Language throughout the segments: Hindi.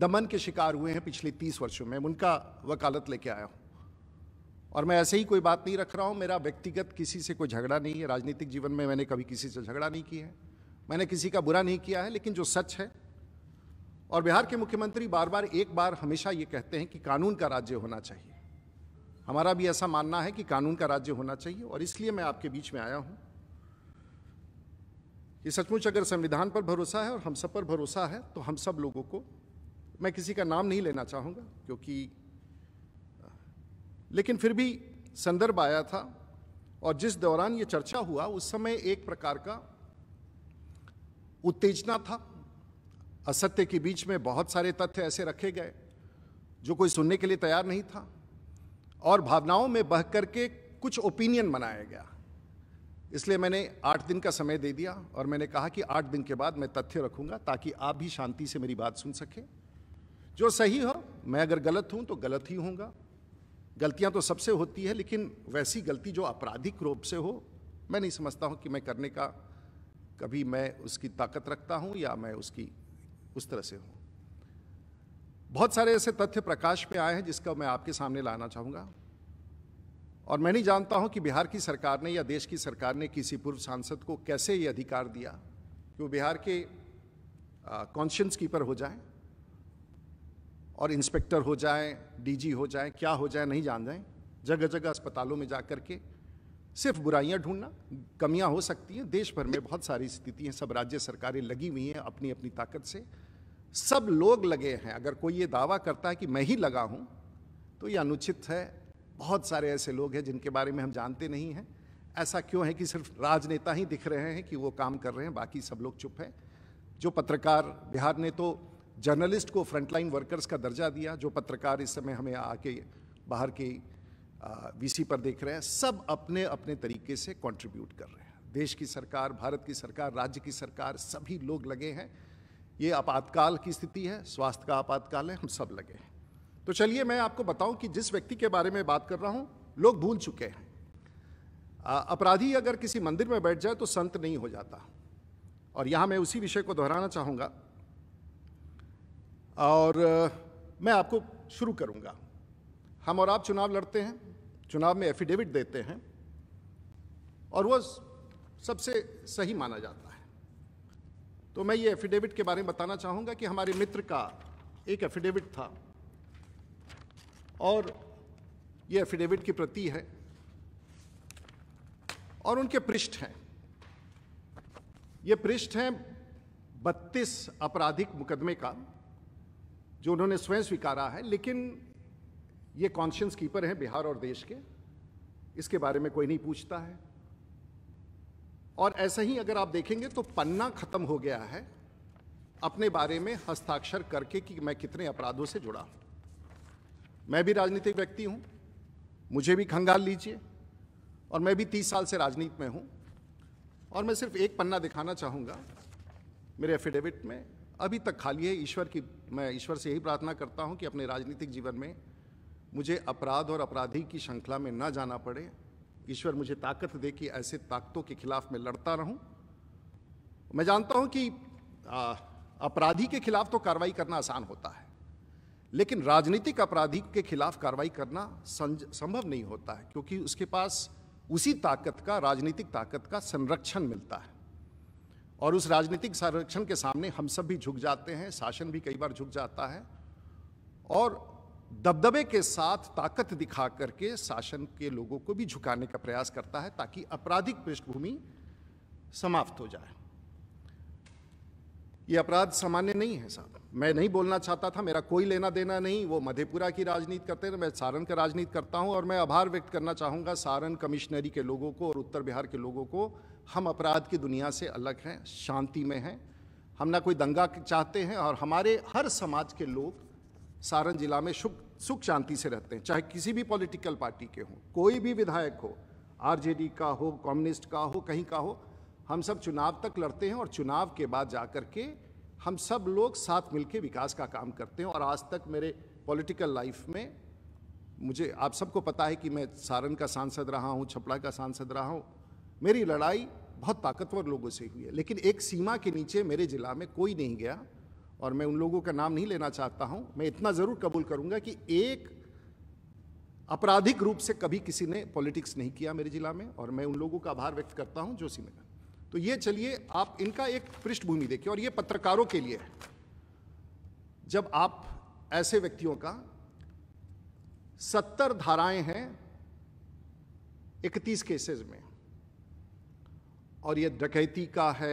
दमन के शिकार हुए हैं पिछले तीस वर्षों में उनका वकालत लेके आया हूँ और मैं ऐसे ही कोई बात नहीं रख रहा हूँ मेरा व्यक्तिगत किसी से कोई झगड़ा नहीं है राजनीतिक जीवन में मैंने कभी किसी से झगड़ा नहीं किया है मैंने किसी का बुरा नहीं किया है लेकिन जो सच है और बिहार के मुख्यमंत्री बार बार एक बार हमेशा ये कहते हैं कि कानून का राज्य होना चाहिए हमारा भी ऐसा मानना है कि कानून का राज्य होना चाहिए और इसलिए मैं आपके बीच में आया हूँ ये सचमुच अगर संविधान पर भरोसा है और हम सब पर भरोसा है तो हम सब लोगों को मैं किसी का नाम नहीं लेना चाहूँगा क्योंकि लेकिन फिर भी संदर्भ आया था और जिस दौरान ये चर्चा हुआ उस समय एक प्रकार का उत्तेजना था असत्य के बीच में बहुत सारे तथ्य ऐसे रखे गए जो कोई सुनने के लिए तैयार नहीं था और भावनाओं में बह करके कुछ ओपिनियन बनाया गया इसलिए मैंने आठ दिन का समय दे दिया और मैंने कहा कि आठ दिन के बाद मैं तथ्य रखूंगा ताकि आप भी शांति से मेरी बात सुन सकें जो सही हो मैं अगर गलत हूँ तो गलत ही हूँगा गलतियाँ तो सबसे होती है लेकिन वैसी गलती जो आपराधिक रूप से हो मैं नहीं समझता हूँ कि मैं करने का कभी मैं उसकी ताकत रखता हूँ या मैं उसकी उस तरह से हूँ बहुत सारे ऐसे तथ्य प्रकाश में आए हैं जिसका मैं आपके सामने लाना चाहूँगा और मैं नहीं जानता हूं कि बिहार की सरकार ने या देश की सरकार ने किसी पूर्व सांसद को कैसे ये अधिकार दिया कि वो बिहार के कॉन्शियंस कीपर हो जाए और इंस्पेक्टर हो जाए डीजी हो जाए क्या हो जाए नहीं जान जाए जगह जगह अस्पतालों में जा कर के सिर्फ बुराइयां ढूंढना कमियां हो सकती हैं देश भर में बहुत सारी स्थिति हैं सब राज्य सरकारें लगी हुई हैं अपनी अपनी ताकत से सब लोग लगे हैं अगर कोई ये दावा करता है कि मैं ही लगा हूँ तो ये अनुचित है बहुत सारे ऐसे लोग हैं जिनके बारे में हम जानते नहीं हैं ऐसा क्यों है कि सिर्फ राजनेता ही दिख रहे हैं कि वो काम कर रहे हैं बाकी सब लोग चुप हैं जो पत्रकार बिहार ने तो जर्नलिस्ट को फ्रंटलाइन वर्कर्स का दर्जा दिया जो पत्रकार इस समय हमें आके बाहर के वीसी पर देख रहे हैं सब अपने अपने तरीके से कंट्रीब्यूट कर रहे हैं देश की सरकार भारत की सरकार राज्य की सरकार सभी लोग लगे हैं ये आपातकाल की स्थिति है स्वास्थ्य का आपातकाल है हम सब लगे हैं तो चलिए मैं आपको बताऊं कि जिस व्यक्ति के बारे में बात कर रहा हूं लोग भूल चुके हैं अपराधी अगर किसी मंदिर में बैठ जाए तो संत नहीं हो जाता और यहाँ मैं उसी विषय को दोहराना चाहूँगा और मैं आपको शुरू करूंगा हम और आप चुनाव लड़ते हैं चुनाव में एफिडेविट देते हैं और वो सबसे सही माना जाता है तो मैं ये एफिडेविट के बारे में बताना चाहूँगा कि हमारे मित्र का एक एफिडेविट था और ये एफिडेविट की प्रति है और उनके पृष्ठ हैं ये पृष्ठ हैं बत्तीस आपराधिक मुकदमे का जो उन्होंने स्वयं स्वीकारा है लेकिन ये कॉन्शियंस कीपर हैं बिहार और देश के इसके बारे में कोई नहीं पूछता है और ऐसा ही अगर आप देखेंगे तो पन्ना खत्म हो गया है अपने बारे में हस्ताक्षर करके कि मैं कितने अपराधों से जुड़ा हूं मैं भी राजनीतिक व्यक्ति हूं मुझे भी खंगाल लीजिए और मैं भी तीस साल से राजनीति में हूं और मैं सिर्फ एक पन्ना दिखाना चाहूँगा मेरे एफिडेविट में अभी तक खाली है ईश्वर की मैं ईश्वर से यही प्रार्थना करता हूँ कि अपने राजनीतिक जीवन में मुझे अपराध और अपराधी की श्रृंखला में ना जाना पड़े ईश्वर मुझे ताकत दे कि ऐसे ताकतों के खिलाफ मैं लड़ता रहूं मैं जानता हूं कि अपराधी के खिलाफ तो कार्रवाई करना आसान होता है लेकिन राजनीतिक अपराधी के खिलाफ कार्रवाई करना संभव नहीं होता है क्योंकि उसके पास उसी ताकत का राजनीतिक ताकत का संरक्षण मिलता है और उस राजनीतिक संरक्षण के सामने हम सब भी झुक जाते हैं शासन भी कई बार झुक जाता है और दबदबे के साथ ताकत दिखा करके शासन के लोगों को भी झुकाने का प्रयास करता है ताकि आपराधिक पृष्ठभूमि समाप्त हो जाए ये अपराध सामान्य नहीं है साहब मैं नहीं बोलना चाहता था मेरा कोई लेना देना नहीं वो मधेपुरा की राजनीति करते हैं तो मैं सारण का राजनीति करता हूँ और मैं आभार व्यक्त करना चाहूंगा सारण कमिश्नरी के लोगों को और उत्तर बिहार के लोगों को हम अपराध की दुनिया से अलग हैं शांति में हैं हम ना कोई दंगा चाहते हैं और हमारे हर समाज के लोग सारण जिला में सुख सुख शांति से रहते हैं चाहे किसी भी पॉलिटिकल पार्टी के हों कोई भी विधायक हो आरजेडी का हो कम्युनिस्ट का हो कहीं का हो हम सब चुनाव तक लड़ते हैं और चुनाव के बाद जा कर के हम सब लोग साथ मिलकर विकास का काम करते हैं और आज तक मेरे पॉलिटिकल लाइफ में मुझे आप सबको पता है कि मैं सारण का सांसद रहा हूँ छपड़ा का सांसद रहा हूँ मेरी लड़ाई बहुत ताकतवर लोगों से हुई है लेकिन एक सीमा के नीचे मेरे ज़िला में कोई नहीं गया और मैं उन लोगों का नाम नहीं लेना चाहता हूं मैं इतना ज़रूर कबूल करूंगा कि एक आपराधिक रूप से कभी किसी ने पॉलिटिक्स नहीं किया मेरे ज़िला में और मैं उन लोगों का आभार व्यक्त करता हूँ जोशी नगर तो ये चलिए आप इनका एक पृष्ठभूमि देखिए और ये पत्रकारों के लिए है जब आप ऐसे व्यक्तियों का सत्तर धाराएं हैं इकतीस केसेस में और ये डकैती का है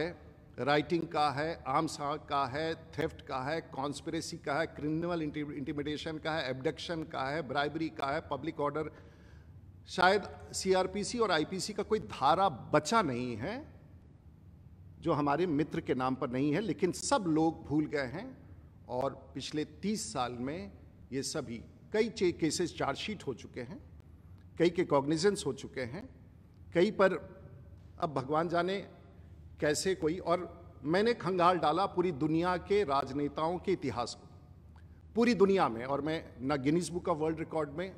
राइटिंग का है आर्म्स का है थेफ्ट का है कॉन्स्परेसी का है क्रिमिनल इंटिमिडेशन का है एबडक्शन का है ब्राइबरी का है पब्लिक ऑर्डर शायद सीआरपीसी और आईपीसी का कोई धारा बचा नहीं है जो हमारे मित्र के नाम पर नहीं है लेकिन सब लोग भूल गए हैं और पिछले तीस साल में ये सभी कई केसेस चार्जशीट हो चुके हैं कई के कॉग्निजेंस हो चुके हैं कई पर अब भगवान जाने कैसे कोई और मैंने खंगाल डाला पूरी दुनिया के राजनेताओं के इतिहास को पूरी दुनिया में और मैं न Guinness book of world record में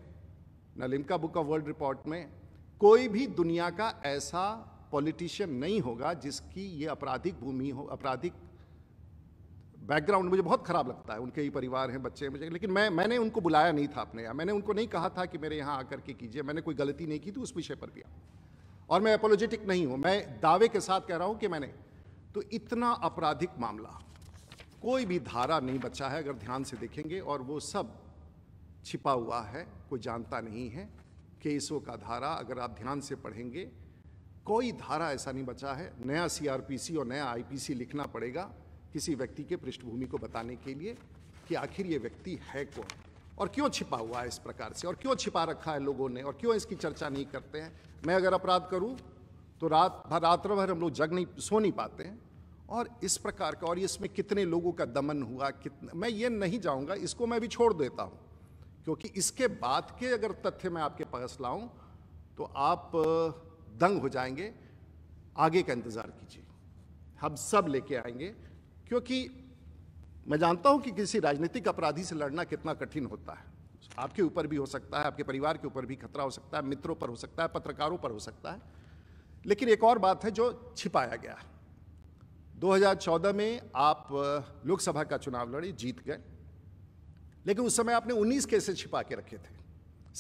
न Limca book of world record में कोई भी दुनिया का ऐसा पॉलिटिशियन नहीं होगा जिसकी ये आपराधिक भूमि हो आपराधिक बैकग्राउंड मुझे बहुत ख़राब लगता है उनके ही परिवार हैं बच्चे हैं मुझे लेकिन मैं मैंने उनको बुलाया नहीं था अपने यहाँ मैंने उनको नहीं कहा था कि मेरे यहाँ आकर के कीजिए मैंने कोई गलती नहीं की थी उस विषय पर भी और मैं अपोलोजेटिक नहीं हूं मैं दावे के साथ कह रहा हूं कि मैंने तो इतना आपराधिक मामला कोई भी धारा नहीं बचा है अगर ध्यान से देखेंगे और वो सब छिपा हुआ है कोई जानता नहीं है केसों का धारा अगर आप ध्यान से पढ़ेंगे कोई धारा ऐसा नहीं बचा है नया सीआरपीसी और नया आईपीसी लिखना पड़ेगा किसी व्यक्ति के पृष्ठभूमि को बताने के लिए कि आखिर ये व्यक्ति है कौन और क्यों छिपा हुआ है इस प्रकार से और क्यों छिपा रखा है लोगों ने और क्यों इसकी चर्चा नहीं करते हैं मैं अगर अपराध करूँ तो रात भर रात्र भर हम लोग जग नहीं सो नहीं पाते हैं और इस प्रकार का और इसमें कितने लोगों का दमन हुआ कितने मैं ये नहीं जाऊँगा इसको मैं भी छोड़ देता हूँ क्योंकि इसके बाद के अगर तथ्य मैं आपके पास लाऊँ तो आप दंग हो जाएंगे आगे का इंतज़ार कीजिए हम सब लेके आएंगे क्योंकि मैं जानता हूं कि किसी राजनीतिक अपराधी से लड़ना कितना कठिन होता है आपके ऊपर भी हो सकता है आपके परिवार के ऊपर भी खतरा हो सकता है मित्रों पर हो सकता है पत्रकारों पर हो सकता है लेकिन एक और बात है जो छिपाया गया 2014 में आप लोकसभा का चुनाव लड़े जीत गए लेकिन उस समय आपने 19 केसेस छिपा के रखे थे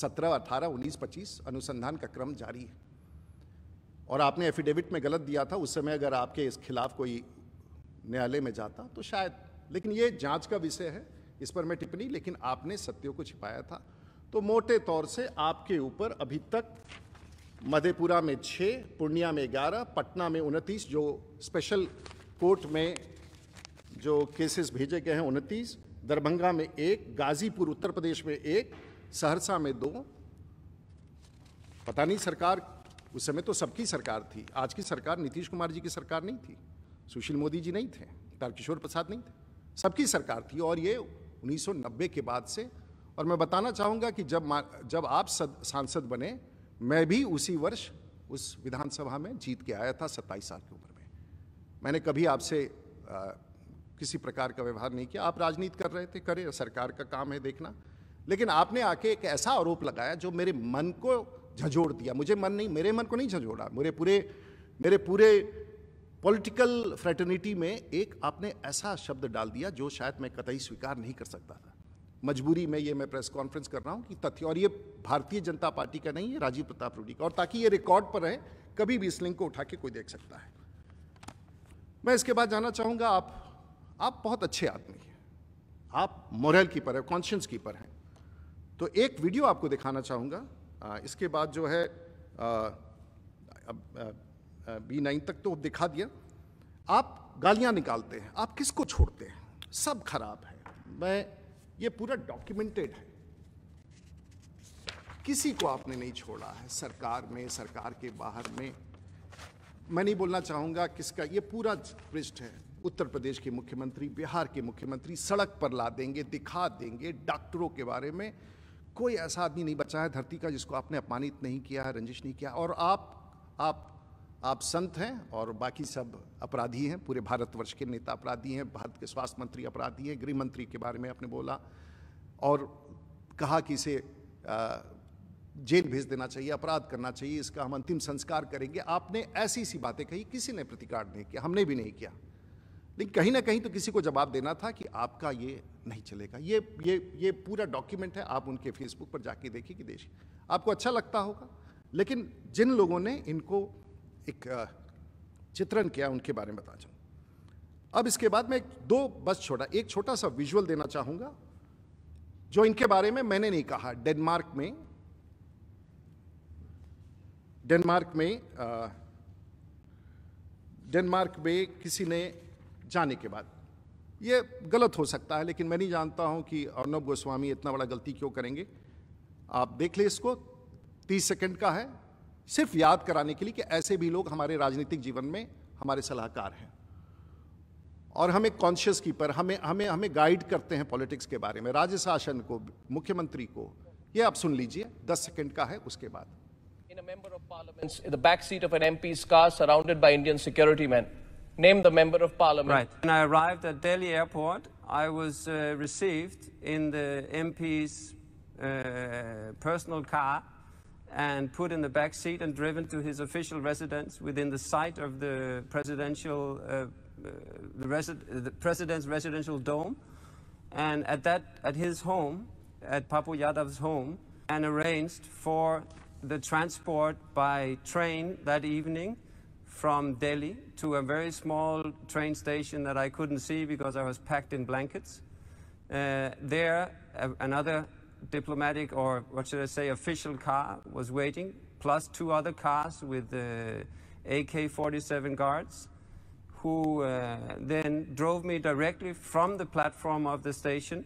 17, 18, 19, 25 अनुसंधान का क्रम जारी है और आपने एफिडेविट में गलत दिया था उस समय अगर आपके इस खिलाफ कोई न्यायालय में जाता तो शायद लेकिन ये जांच का विषय है इस पर मैं टिप्पणी लेकिन आपने सत्यों को छिपाया था तो मोटे तौर से आपके ऊपर अभी तक मधेपुरा में छः पूर्णिया में ग्यारह पटना में उनतीस जो स्पेशल कोर्ट में जो केसेस भेजे गए हैं उनतीस दरभंगा में एक गाजीपुर उत्तर प्रदेश में एक सहरसा में दो पता नहीं सरकार उस समय तो सबकी सरकार थी आज की सरकार नीतीश कुमार जी की सरकार नहीं थी सुशील मोदी जी नहीं थे तारकिशोर प्रसाद नहीं थे सबकी सरकार थी और ये 1990 के बाद से और मैं बताना चाहूँगा कि जब जब आप सद, सांसद बने मैं भी उसी वर्ष उस विधानसभा में जीत के आया था सत्ताईस साल की उम्र में मैंने कभी आपसे किसी प्रकार का व्यवहार नहीं किया आप राजनीति कर रहे थे करे सरकार का काम है देखना लेकिन आपने आके एक ऐसा आरोप लगाया जो मेरे मन को झंझोड़ दिया मुझे मन नहीं मेरे मन को नहीं झंझोड़ा मेरे पूरे मेरे पूरे पॉलिटिकल फ्रेटर्निटी में एक आपने ऐसा शब्द डाल दिया जो शायद मैं कतई स्वीकार नहीं कर सकता था मजबूरी में ये मैं प्रेस कॉन्फ्रेंस कर रहा हूँ कि तथ्य और ये भारतीय जनता पार्टी का नहीं है राजीव प्रताप रूडी का और ताकि ये रिकॉर्ड पर रहे कभी भी इस लिंक को उठा के कोई देख सकता है मैं इसके बाद जाना चाहूँगा आप आप बहुत अच्छे आदमी हैं आप मॉरल कीपर हैं कॉन्शियंस कीपर हैं तो एक वीडियो आपको दिखाना चाहूँगा इसके बाद जो है आ, अब, बी नाइन तक तो दिखा दिया आप गालियां निकालते हैं आप किसको छोड़ते हैं सब खराब है मैं ये पूरा डॉक्यूमेंटेड है किसी को आपने नहीं छोड़ा है सरकार में सरकार के बाहर में मैं नहीं बोलना चाहूँगा किसका ये पूरा पृष्ठ है उत्तर प्रदेश के मुख्यमंत्री बिहार के मुख्यमंत्री सड़क पर ला देंगे दिखा देंगे डॉक्टरों के बारे में कोई ऐसा आदमी नहीं बचा है धरती का जिसको आपने अपमानित नहीं किया है रंजिश नहीं किया और आप आप आप संत हैं और बाकी सब अपराधी हैं पूरे भारतवर्ष के नेता अपराधी हैं भारत के स्वास्थ्य मंत्री अपराधी हैं गृह मंत्री के बारे में आपने बोला और कहा कि इसे जेल भेज देना चाहिए अपराध करना चाहिए इसका हम अंतिम संस्कार करेंगे आपने ऐसी सी बातें कही किसी ने प्रतिकार नहीं किया हमने भी नहीं किया लेकिन कहीं ना कहीं तो किसी को जवाब देना था कि आपका ये नहीं चलेगा ये ये ये पूरा डॉक्यूमेंट है आप उनके फेसबुक पर जाके देखिए कि देश आपको अच्छा लगता होगा लेकिन जिन लोगों ने इनको एक चित्रण किया उनके बारे में बता चाहूँ अब इसके बाद मैं दो बस छोटा एक छोटा सा विजुअल देना चाहूँगा जो इनके बारे में मैंने नहीं कहा डेनमार्क में डेनमार्क में डेनमार्क में किसी ने जाने के बाद ये गलत हो सकता है लेकिन मैं नहीं जानता हूँ कि अर्नब गोस्वामी इतना बड़ा गलती क्यों करेंगे आप देख ले इसको तीस सेकंड का है सिर्फ याद कराने के लिए कि ऐसे भी लोग हमारे राजनीतिक जीवन में हमारे सलाहकार हैं और हमें कॉन्शियस कीपर हमें हमें हमें गाइड करते हैं पॉलिटिक्स के बारे में राज्य शासन को मुख्यमंत्री को ये आप सुन लीजिए दस सेकेंड का है उसके बाद in member of parliament in the back seat of an MPs car surrounded by Indian security man name the member of parliament and put in the back seat and driven to his official residence within the sight of the presidential uh, uh the, resi the, president's residential dome, and at that at his home, at Papu Yadav's home, and arranged for the transport by train that evening from Delhi to a very small train station that I couldn't see because I was packed in blankets. Uh, there, uh, another diplomatic or what should I say, official car was waiting, plus two other cars with the AK-47 guards, who uh, then drove me directly from the platform of the station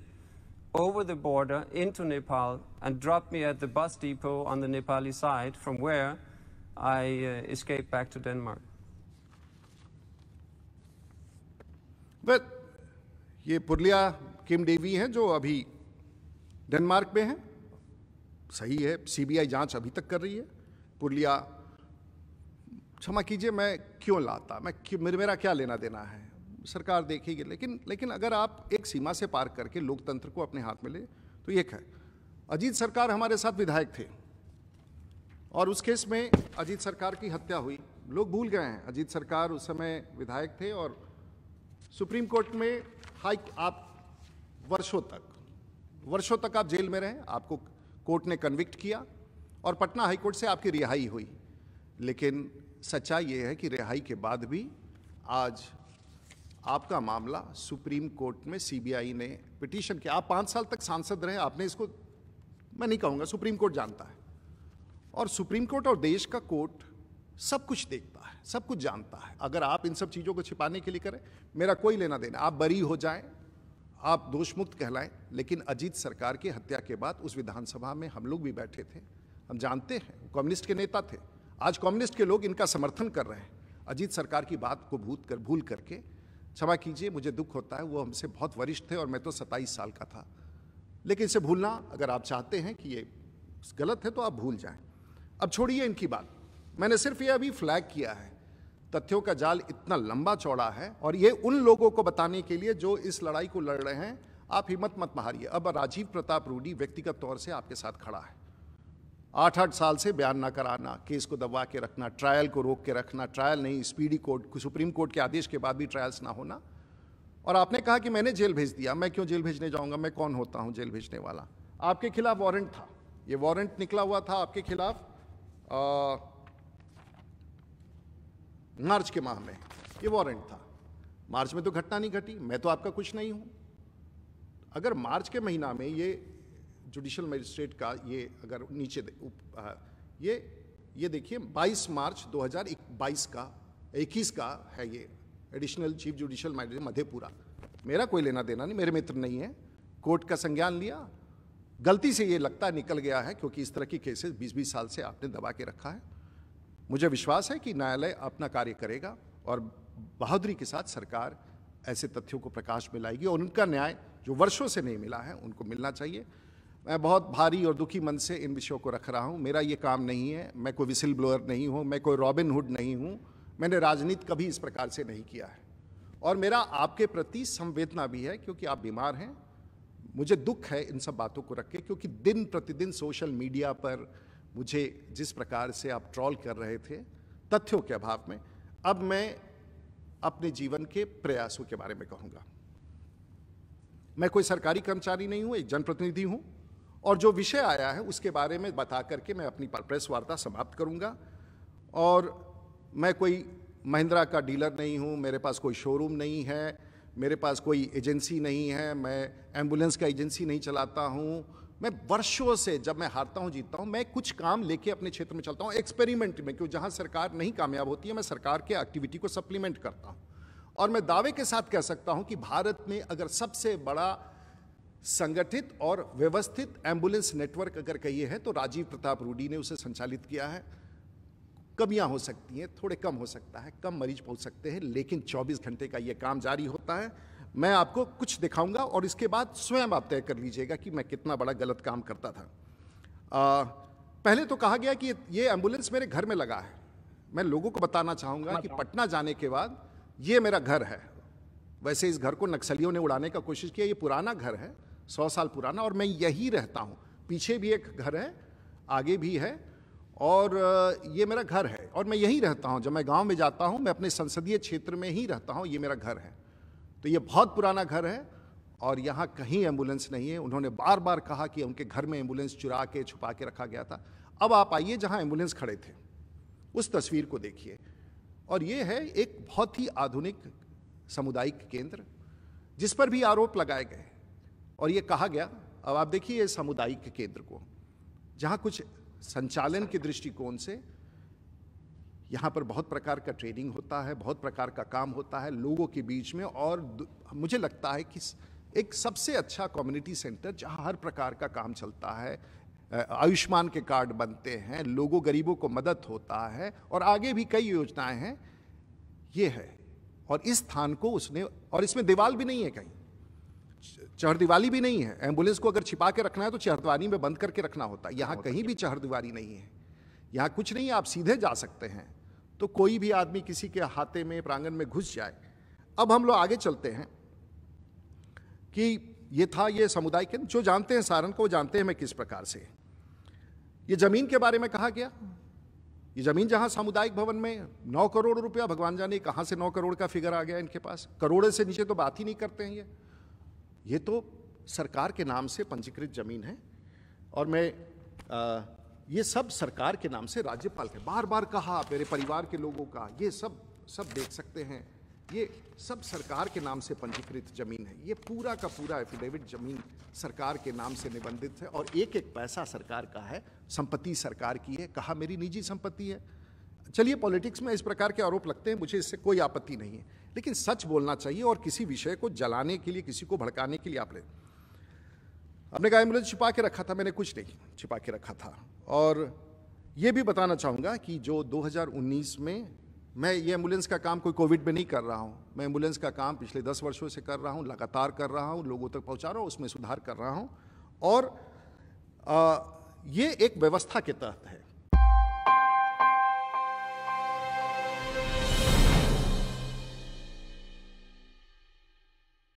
over the border into Nepal and dropped me at the bus depot on the Nepali side from where I uh, escaped back to Denmark. But ये पुरलिया किम डेवी हैं जो अभी डेनमार्क में है सही है सीबीआई जांच अभी तक कर रही है पुरलिया क्षमा कीजिए मैं क्यों लाता मैं क्यों मेरे मेरा क्या लेना देना है सरकार देखेगी लेकिन लेकिन अगर आप एक सीमा से पार करके लोकतंत्र को अपने हाथ में ले तो एक है अजीत सरकार हमारे साथ विधायक थे और उस केस में अजीत सरकार की हत्या हुई लोग भूल गए हैं अजीत सरकार उस समय विधायक थे और सुप्रीम कोर्ट में हाई आप वर्षों तक वर्षों तक आप जेल में रहे आपको कोर्ट ने कन्विक्ट किया और पटना हाई कोर्ट से आपकी रिहाई हुई लेकिन सच्चाई ये है कि रिहाई के बाद भी आज आपका मामला सुप्रीम कोर्ट में सीबीआई ने पिटीशन किया आप पाँच साल तक सांसद रहे आपने इसको मैं नहीं कहूँगा सुप्रीम कोर्ट जानता है और सुप्रीम कोर्ट और देश का कोर्ट सब कुछ देखता है सब कुछ जानता है अगर आप इन सब चीज़ों को छिपाने के लिए करें मेरा कोई लेना देना आप बरी हो जाएं आप दोषमुक्त कहलाएं लेकिन अजीत सरकार की हत्या के बाद उस विधानसभा में हम लोग भी बैठे थे हम जानते हैं कम्युनिस्ट के नेता थे आज कम्युनिस्ट के लोग इनका समर्थन कर रहे हैं अजीत सरकार की बात को भूत कर भूल करके क्षमा कीजिए मुझे दुख होता है वो हमसे बहुत वरिष्ठ थे और मैं तो सत्ताईस साल का था लेकिन इसे भूलना अगर आप चाहते हैं कि ये गलत है तो आप भूल जाएं अब छोड़िए इनकी बात मैंने सिर्फ ये अभी फ्लैग किया है तथ्यों का जाल इतना लंबा चौड़ा है और ये उन लोगों को बताने के लिए जो इस लड़ाई को लड़ रहे हैं आप हिम्मत मत मारिए अब राजीव प्रताप रूडी व्यक्तिगत तौर से आपके साथ खड़ा है आठ आठ साल से बयान ना कराना केस को दबा के रखना ट्रायल को रोक के रखना ट्रायल नहीं स्पीडी कोर्ट सुप्रीम कोर्ट के आदेश के बाद भी ट्रायल्स ना होना और आपने कहा कि मैंने जेल भेज दिया मैं क्यों जेल भेजने जाऊंगा मैं कौन होता हूं जेल भेजने वाला आपके खिलाफ वारंट था ये वारंट निकला हुआ था आपके खिलाफ मार्च के माह में ये वारंट था मार्च में तो घटना नहीं घटी मैं तो आपका कुछ नहीं हूँ अगर मार्च के महीना में ये जुडिशल मजिस्ट्रेट का ये अगर नीचे आ, ये ये देखिए 22 मार्च 2022 का 21 का है ये additional chief judicial magistrate Madhepura मेरा कोई लेना देना नहीं मेरे मित्र नहीं है कोर्ट का संज्ञान लिया गलती से ये लगता निकल गया है क्योंकि इस तरह की केसेस 20-20 साल से आपने दबा के रखा है मुझे विश्वास है कि न्यायालय अपना कार्य करेगा और बहादुरी के साथ सरकार ऐसे तथ्यों को प्रकाश में लाएगी और उनका न्याय जो वर्षों से नहीं मिला है उनको मिलना चाहिए मैं बहुत भारी और दुखी मन से इन विषयों को रख रहा हूँ मेरा ये काम नहीं है मैं कोई विसिल ब्लोअर नहीं हूँ मैं कोई रॉबिन हुड नहीं हूँ मैंने राजनीति कभी इस प्रकार से नहीं किया है और मेरा आपके प्रति संवेदना भी है क्योंकि आप बीमार हैं मुझे दुख है इन सब बातों को रख के क्योंकि दिन प्रतिदिन सोशल मीडिया पर मुझे जिस प्रकार से आप ट्रॉल कर रहे थे तथ्यों के अभाव में अब मैं अपने जीवन के प्रयासों के बारे में कहूँगा मैं कोई सरकारी कर्मचारी नहीं हूँ एक जनप्रतिनिधि हूँ और जो विषय आया है उसके बारे में बता करके मैं अपनी प्रेस वार्ता समाप्त करूँगा और मैं कोई महिंद्रा का डीलर नहीं हूँ मेरे पास कोई शोरूम नहीं है मेरे पास कोई एजेंसी नहीं है मैं एम्बुलेंस का एजेंसी नहीं चलाता हूँ मैं वर्षों से जब मैं हारता हूं जीतता हूं मैं कुछ काम लेके अपने क्षेत्र में चलता हूं एक्सपेरिमेंट में क्यों जहां सरकार नहीं कामयाब होती है मैं सरकार के एक्टिविटी को सप्लीमेंट करता हूं और मैं दावे के साथ कह सकता हूं कि भारत में अगर सबसे बड़ा संगठित और व्यवस्थित एम्बुलेंस नेटवर्क अगर कहिए है तो राजीव प्रताप रूडी ने उसे संचालित किया है कमियां हो सकती हैं थोड़े कम हो सकता है कम मरीज पहुंच सकते हैं लेकिन 24 घंटे का ये काम जारी होता है मैं आपको कुछ दिखाऊंगा और इसके बाद स्वयं आप तय कर लीजिएगा कि मैं कितना बड़ा गलत काम करता था आ, पहले तो कहा गया कि ये एम्बुलेंस मेरे घर में लगा है मैं लोगों को बताना चाहूँगा कि पटना जाने के बाद ये मेरा घर है वैसे इस घर को नक्सलियों ने उड़ाने का कोशिश किया ये पुराना घर है सौ साल पुराना और मैं यही रहता हूँ पीछे भी एक घर है आगे भी है और ये मेरा घर है और मैं यहीं रहता हूँ जब मैं गांव में जाता हूँ मैं अपने संसदीय क्षेत्र में ही रहता हूँ ये मेरा घर है तो ये बहुत पुराना घर है और यहाँ कहीं एम्बुलेंस नहीं है उन्होंने बार बार कहा कि उनके घर में एम्बुलेंस चुरा के छुपा के रखा गया था अब आप आइए जहाँ एम्बुलेंस खड़े थे उस तस्वीर को देखिए और ये है एक बहुत ही आधुनिक सामुदायिक केंद्र जिस पर भी आरोप लगाए गए और ये कहा गया अब आप देखिए सामुदायिक केंद्र को जहाँ कुछ संचालन के दृष्टिकोण से यहाँ पर बहुत प्रकार का ट्रेनिंग होता है बहुत प्रकार का काम होता है लोगों के बीच में और मुझे लगता है कि एक सबसे अच्छा कम्युनिटी सेंटर जहाँ हर प्रकार का काम चलता है आयुष्मान के कार्ड बनते हैं लोगों गरीबों को मदद होता है और आगे भी कई योजनाएं हैं ये है और इस स्थान को उसने और इसमें दीवाल भी नहीं है कहीं चहर दिवाली भी नहीं है एम्बुलेंस को अगर छिपा के रखना है तो चहरदीवारी में बंद करके रखना होता है यहाँ कहीं भी चहर नहीं है यहाँ कुछ नहीं आप सीधे जा सकते हैं तो कोई भी आदमी किसी के हाथे में प्रांगण में घुस जाए अब हम लोग आगे चलते हैं कि ये था ये समुदाय के जो जानते हैं सारण को जानते हैं मैं किस प्रकार से ये ज़मीन के बारे में कहा गया ये ज़मीन जहां सामुदायिक भवन में नौ करोड़ रुपया भगवान जाने कहां से नौ करोड़ का फिगर आ गया इनके पास करोड़े से नीचे तो बात ही नहीं करते हैं ये ये तो सरकार के नाम से पंजीकृत ज़मीन है और मैं आ, ये सब सरकार के नाम से राज्यपाल के बार बार कहा मेरे परिवार के लोगों का ये सब सब देख सकते हैं ये सब सरकार के नाम से पंजीकृत जमीन है ये पूरा का पूरा एफिडेविट जमीन सरकार के नाम से निबंधित है और एक एक पैसा सरकार का है संपत्ति सरकार की है कहा मेरी निजी संपत्ति है चलिए पॉलिटिक्स में इस प्रकार के आरोप लगते हैं मुझे इससे कोई आपत्ति नहीं है लेकिन सच बोलना चाहिए और किसी विषय को जलाने के लिए किसी को भड़काने के लिए आप ले आपने कहा मुझे छिपा के रखा था मैंने कुछ नहीं छिपा के रखा था और ये भी बताना चाहूँगा कि जो 2019 में मैं ये एम्बुलेंस का काम कोई कोविड में नहीं कर रहा हूँ मैं एम्बुलेंस का काम पिछले दस वर्षों से कर रहा हूँ लगातार कर रहा हूँ लोगों तक पहुँचा रहा हूँ उसमें सुधार कर रहा हूँ और आ, ये एक व्यवस्था के तहत है